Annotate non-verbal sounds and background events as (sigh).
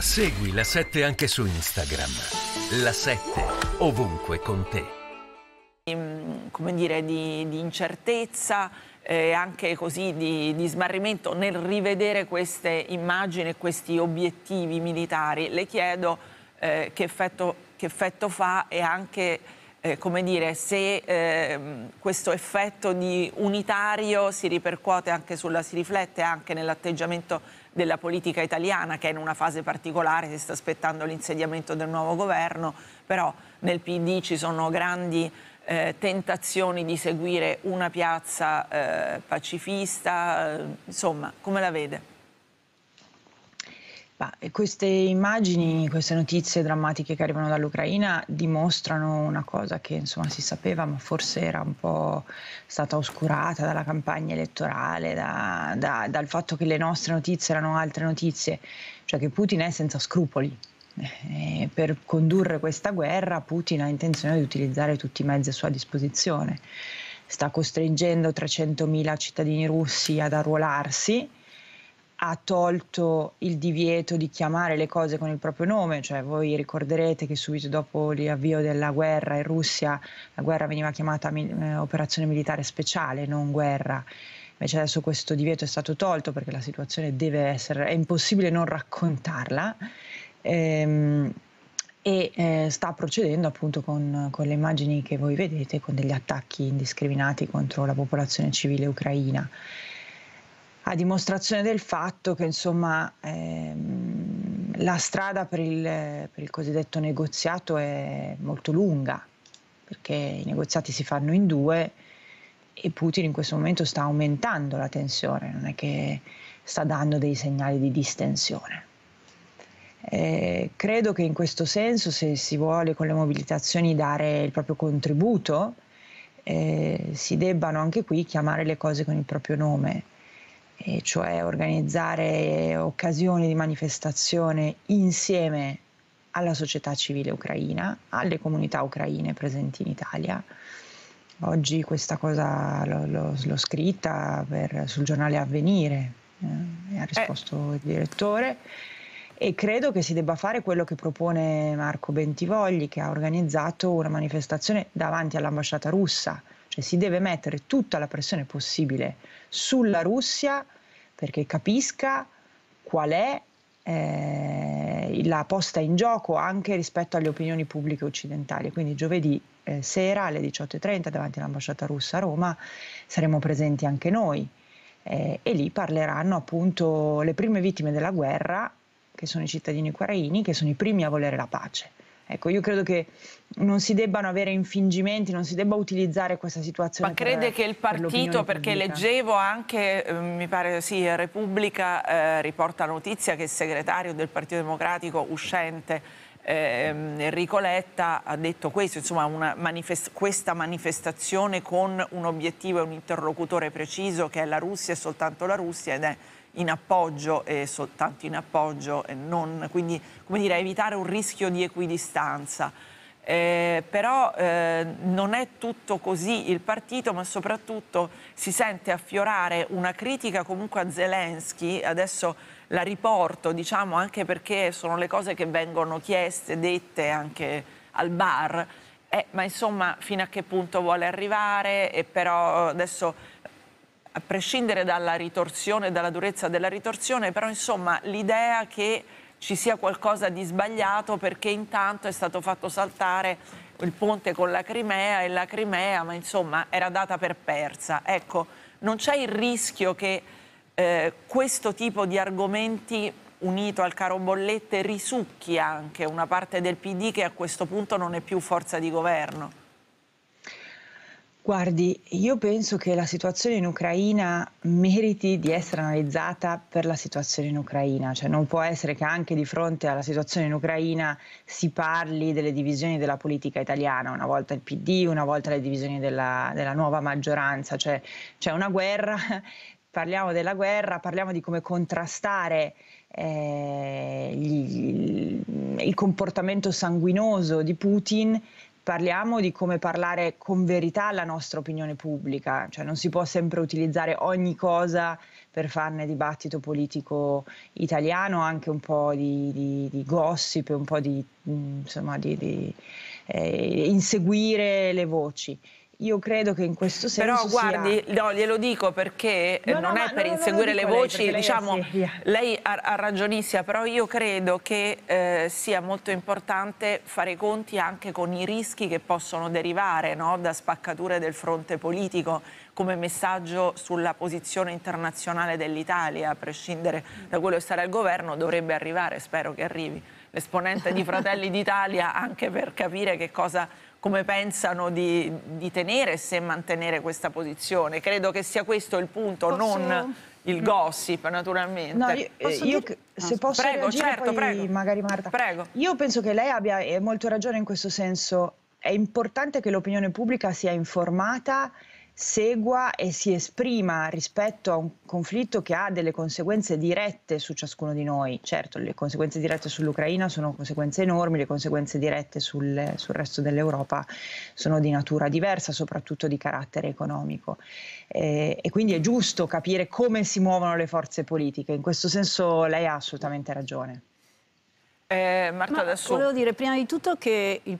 Segui la 7 anche su Instagram. La 7 ovunque con te. Ehm, come dire, di, di incertezza, eh, anche così di, di, smarrimento nel rivedere queste immagini e questi obiettivi militari. Le chiedo eh, che, effetto, che, effetto, fa e anche eh, come dire, se ehm, questo effetto di unitario si ripercuote anche sulla, si riflette anche nell'atteggiamento della politica italiana che è in una fase particolare, si sta aspettando l'insediamento del nuovo governo, però nel PD ci sono grandi eh, tentazioni di seguire una piazza eh, pacifista, eh, insomma, come la vede? Beh, queste immagini, queste notizie drammatiche che arrivano dall'Ucraina dimostrano una cosa che insomma si sapeva ma forse era un po' stata oscurata dalla campagna elettorale, da, da, dal fatto che le nostre notizie erano altre notizie, cioè che Putin è senza scrupoli. E eh, per condurre questa guerra Putin ha intenzione di utilizzare tutti i mezzi a sua disposizione, sta costringendo 300.000 cittadini russi ad arruolarsi ha tolto il divieto di chiamare le cose con il proprio nome, cioè voi ricorderete che subito dopo l'avvio della guerra in Russia la guerra veniva chiamata eh, operazione militare speciale, non guerra. Invece adesso questo divieto è stato tolto perché la situazione deve essere, è impossibile non raccontarla. Ehm, e eh, sta procedendo appunto con, con, le immagini che voi vedete, con degli attacchi indiscriminati contro la popolazione civile ucraina a dimostrazione del fatto che insomma, ehm, la strada per il, per il cosiddetto negoziato è molto lunga, perché i negoziati si fanno in due e Putin in questo momento sta aumentando la tensione, non è che sta dando dei segnali di distensione. Eh, credo che in questo senso, se si vuole con le mobilitazioni dare il proprio contributo, eh, si debbano anche qui chiamare le cose con il proprio nome e cioè organizzare occasioni di manifestazione insieme alla società civile ucraina, alle comunità ucraine presenti in Italia. Oggi questa cosa l'ho, l'ho, l'ho scritta per, sul giornale Avvenire, eh, ha eh. risposto eh. il direttore, e credo che si debba fare quello che propone Marco Bentivogli, che ha organizzato una manifestazione davanti all'ambasciata russa cioè si deve mettere tutta la pressione possibile sulla Russia perché capisca qual è eh, la posta in gioco anche rispetto alle opinioni pubbliche occidentali. Quindi giovedì eh, sera alle 18.30 davanti all'ambasciata russa a Roma saremo presenti anche noi eh, e lì parleranno appunto le prime vittime della guerra, che sono i cittadini ucraini, che sono i primi a volere la pace. Ecco, io credo che non si debbano avere infingimenti, non si debba utilizzare questa situazione. Ma crede per, che il partito, per perché pubblica. leggevo anche, eh, mi pare sì, Repubblica eh, riporta notizia che il segretario del Partito Democratico uscente eh, Enrico Letta ha detto questo, insomma manifest questa manifestazione con un obiettivo e un interlocutore preciso che è la Russia e soltanto la Russia ed è in appoggio e soltanto in appoggio e non, quindi come dire, evitare un rischio di equidistanza. Eh, però eh, non è tutto così il partito, ma soprattutto si sente affiorare una critica comunque a Zelensky, adesso la riporto diciamo anche perché sono le cose che vengono chieste, dette anche al bar, eh, ma insomma fino a che punto vuole arrivare e però eh, adesso a prescindere dalla ritorsione, dalla durezza della ritorsione, però insomma l'idea che ci sia qualcosa di sbagliato perché intanto è stato fatto saltare il ponte con la Crimea e la Crimea, ma insomma era data per persa. Ecco, non c'è il rischio che eh, questo tipo di argomenti unito al caro bollette risucchi anche una parte del PD che a questo punto non è più forza di governo? Guardi, io penso che la situazione in Ucraina meriti di essere analizzata per la situazione in Ucraina, cioè non può essere che anche di fronte alla situazione in Ucraina si parli delle divisioni della politica italiana, una volta il PD, una volta le divisioni della, della nuova maggioranza, cioè c'è una guerra, (laughs) parliamo della guerra, parliamo di come contrastare eh, gli, il comportamento sanguinoso di Putin parliamo di come parlare con verità alla nostra opinione pubblica, cioè non si può sempre utilizzare ogni cosa per farne dibattito politico italiano, anche un po' di, di, di gossip, un po' di, mm, insomma, di eh, inseguire le voci io credo che in questo senso Però guardi, sia... no, glielo dico perché eh, no, non no, è per inseguire le voci, lei diciamo, lei ha, ha ragionissima, però io credo che eh, sia molto importante fare i conti anche con i rischi che possono derivare da spaccature del fronte politico come messaggio sulla posizione internazionale dell'Italia, a prescindere da quello che sarà il governo, dovrebbe arrivare, spero che arrivi l'esponente di Fratelli d'Italia, anche per capire che cosa, come pensano di, di tenere e se mantenere questa posizione. Credo che sia questo il punto, posso... non il gossip naturalmente. No, io, eh, posso io, dire... se posso prego, reagire, certo, prego. magari Marta. Prego. Io penso che lei abbia eh, molto ragione in questo senso. È importante che l'opinione pubblica sia informata segua e si esprima rispetto a un conflitto che ha delle conseguenze dirette su ciascuno di noi. Certo, le conseguenze dirette sull'Ucraina sono conseguenze enormi, le conseguenze dirette sul, sul resto dell'Europa sono di natura diversa, soprattutto di carattere economico. Eh, e quindi è giusto capire come si muovono le forze politiche. In questo senso lei ha assolutamente ragione. Eh, Marta, Ma adesso... Volevo dire prima di tutto che il